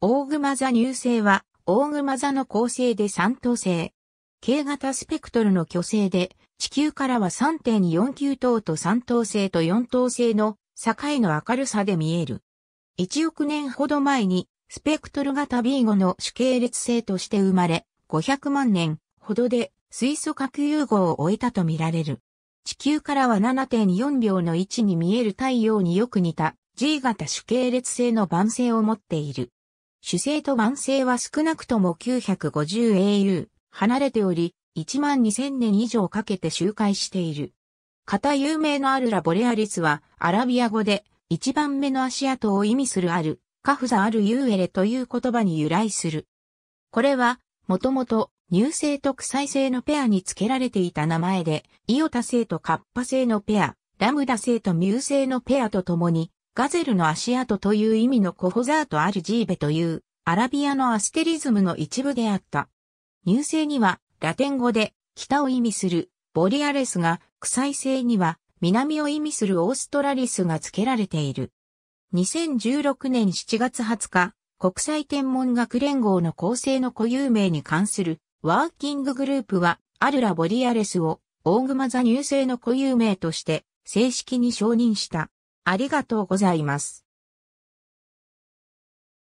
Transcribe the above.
大熊座入星は、大熊座の構成で三等星。K 型スペクトルの巨星で、地球からは3.49等と三等星と四等星の境の明るさで見える。1億年ほど前に、スペクトル型 B5 の主系列星として生まれ、500万年ほどで水素核融合を終えたとみられる。地球からは7.4秒の位置に見える太陽によく似た G 型主系列星の晩星を持っている。主星と慢性は少なくとも 950au 離れており、12000年以上かけて周回している。型有名のあるラ・ボレアリスは、アラビア語で、一番目の足跡を意味するある、カフザ・アル・ユーエレという言葉に由来する。これは、もともと、乳性と臭い性のペアに付けられていた名前で、イオタ性とカッパ星のペア、ラムダ性とミュウ性のペアと共に、ガゼルの足跡という意味のコホザート・アルジーベというアラビアのアステリズムの一部であった。乳星にはラテン語で北を意味するボリアレスが、臭い性には南を意味するオーストラリスが付けられている。2016年7月20日、国際天文学連合の構成の固有名に関するワーキンググループは、アルラ・ボリアレスを、大熊座乳星の固有名として、正式に承認した。ありがとうございます。